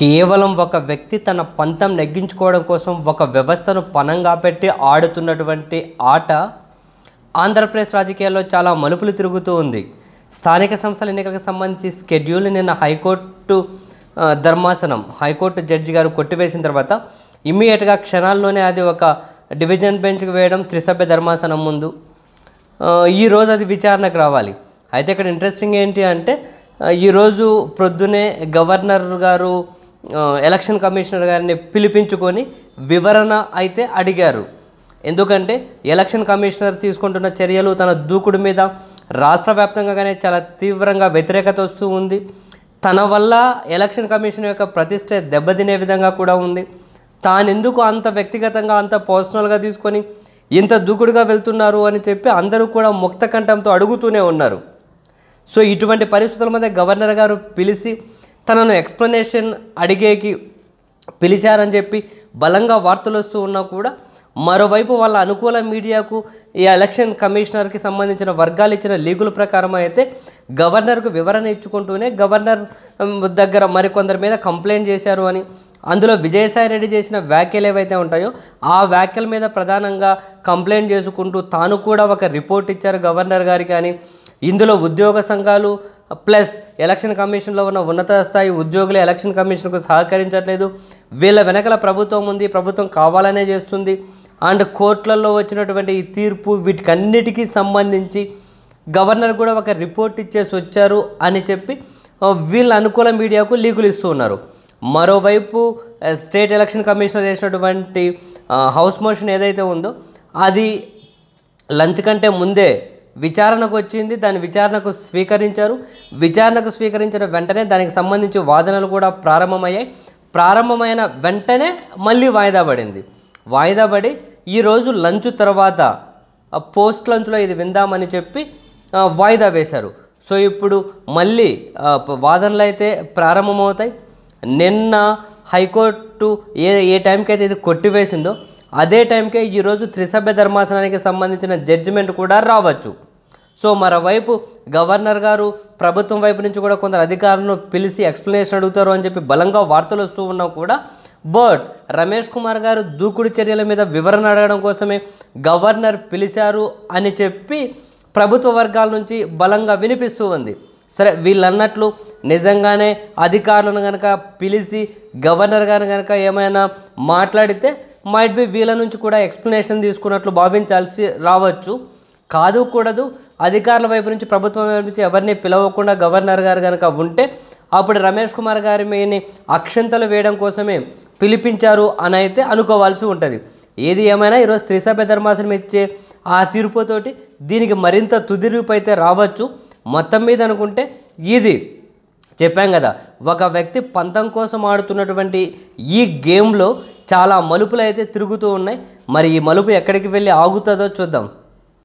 కేవలం ఒక వ్యక్తి తన పంతం నెగ్గించుకోవడం కోసం ఒక వ్యవస్థను పనంగా పెట్టి ఆడుతున్నటువంటి ఆట ఆంధ్రప్రదేశ్ రాజకీయాల్లో చాలా మలుపులు తిరుగుతూ ఉంది స్థానిక సంస్థల ఎన్నికలకు సంబంధించి స్కెడ్యూల్ నిన్న హైకోర్టు ధర్మాసనం హైకోర్టు జడ్జి గారు కొట్టివేసిన తర్వాత ఇమ్మీడియట్గా క్షణాల్లోనే అది ఒక డివిజన్ బెంచ్కి వేయడం త్రిసభ్య ధర్మాసనం ముందు ఈరోజు అది విచారణకు రావాలి అయితే ఇక్కడ ఇంట్రెస్టింగ్ ఏంటి అంటే ఈరోజు ప్రొద్దునే గవర్నర్ గారు ఎలక్షన్ కమిషనర్ గారిని పిలిపించుకొని వివరణ అయితే అడిగారు ఎందుకంటే ఎలక్షన్ కమిషనర్ తీసుకుంటున్న చర్యలు తన దూకుడు మీద రాష్ట్ర వ్యాప్తంగానే చాలా తీవ్రంగా వ్యతిరేకత వస్తూ ఉంది తన వల్ల ఎలక్షన్ కమిషన్ యొక్క ప్రతిష్ట దెబ్బతినే విధంగా కూడా ఉంది తానెందుకు అంత వ్యక్తిగతంగా అంత పర్సనల్గా తీసుకొని ఇంత దూకుడుగా వెళ్తున్నారు అని చెప్పి అందరూ కూడా ముక్త కంఠంతో అడుగుతూనే ఉన్నారు సో ఇటువంటి పరిస్థితుల మధ్య గవర్నర్ గారు పిలిచి తనను ఎక్స్ప్లెనేషన్ అడిగేకి పిలిచారని చెప్పి బలంగా వార్తలు వస్తూ ఉన్నా కూడా మరోవైపు వాళ్ళ అనుకూల మీడియాకు ఈ ఎలక్షన్ కమిషనర్కి సంబంధించిన వర్గాలు ఇచ్చిన లీగుల ప్రకారం అయితే గవర్నర్కు వివరణ ఇచ్చుకుంటూనే గవర్నర్ దగ్గర మరికొందరి మీద కంప్లైంట్ చేశారు అని అందులో విజయసాయి చేసిన వ్యాఖ్యలు ఏవైతే ఉంటాయో ఆ వ్యాఖ్యల మీద ప్రధానంగా కంప్లైంట్ చేసుకుంటూ తాను కూడా ఒక రిపోర్ట్ ఇచ్చారు గవర్నర్ గారికి కానీ ఇందులో ఉద్యోగ సంఘాలు ప్లస్ ఎలక్షన్ కమిషన్లో ఉన్న ఉన్నత స్థాయి ఉద్యోగులు ఎలక్షన్ కమిషన్కు సహకరించట్లేదు వీళ్ళ వెనకల ప్రభుత్వం ఉంది ప్రభుత్వం కావాలనే చేస్తుంది అండ్ కోర్టులలో వచ్చినటువంటి ఈ తీర్పు వీటికన్నిటికీ సంబంధించి గవర్నర్ కూడా ఒక రిపోర్ట్ ఇచ్చేసి వచ్చారు అని చెప్పి వీళ్ళు అనుకూల మీడియాకు లీకులు ఇస్తూ ఉన్నారు మరోవైపు స్టేట్ ఎలక్షన్ కమిషనర్ చేసినటువంటి హౌస్ మోషన్ ఏదైతే ఉందో అది లంచ్ కంటే ముందే విచారణకు వచ్చింది దాని విచారణకు స్వీకరించారు విచారణకు స్వీకరించిన వెంటనే దానికి సంబంధించి వాదనలు కూడా ప్రారంభమయ్యాయి ప్రారంభమైన వెంటనే మళ్ళీ వాయిదా పడింది వాయిదా పడి ఈరోజు లంచ్ తర్వాత పోస్ట్ లంచ్లో ఇది విందామని చెప్పి వాయిదా వేశారు సో ఇప్పుడు మళ్ళీ వాదనలు అయితే ప్రారంభమవుతాయి నిన్న హైకోర్టు ఏ ఏ టైంకి అయితే ఇది కొట్టివేసిందో అదే టైంకే ఈరోజు త్రిసభ్య ధర్మాసనానికి సంబంధించిన జడ్జిమెంట్ కూడా రావచ్చు సో మరోవైపు గవర్నర్ గారు ప్రభుత్వం వైపు నుంచి కూడా కొందరు అధికారులను పిలిచి ఎక్స్ప్లెనేషన్ అడుగుతారు అని చెప్పి బలంగా వార్తలు వస్తూ ఉన్నా కూడా బట్ రమేష్ కుమార్ గారు దూకుడు చర్యల మీద వివరణ అడగడం కోసమే గవర్నర్ పిలిచారు అని చెప్పి ప్రభుత్వ వర్గాల నుంచి బలంగా వినిపిస్తూ ఉంది సరే వీళ్ళన్నట్లు నిజంగానే అధికారులను కనుక పిలిచి గవర్నర్ గారిని కనుక ఏమైనా మాట్లాడితే మైట్ బి వీళ్ళ నుంచి కూడా ఎక్స్ప్లెనేషన్ తీసుకున్నట్లు భావించాల్సి రావచ్చు కాదు కూడదు అధికారుల వైపు నుంచి ప్రభుత్వం వైపు నుంచి ఎవరిని పిలవకుండా గవర్నర్ గారు కనుక ఉంటే అప్పుడు రమేష్ కుమార్ గారి మీని అక్షంతలు వేయడం కోసమే పిలిపించారు అని అయితే అనుకోవాల్సి ఉంటుంది ఏది ఏమైనా ఈరోజు త్రిసభ్య ధర్మాసనం ఇచ్చే ఆ తీర్పుతోటి దీనికి మరింత తుదిరూపు అయితే రావచ్చు మొత్తం మీద అనుకుంటే ఇది చెప్పాం కదా ఒక వ్యక్తి పంతం కోసం ఆడుతున్నటువంటి ఈ గేమ్లో చాలా మలుపులు అయితే తిరుగుతూ ఉన్నాయి మరి ఈ మలుపు ఎక్కడికి వెళ్ళి ఆగుతుందో చూద్దాం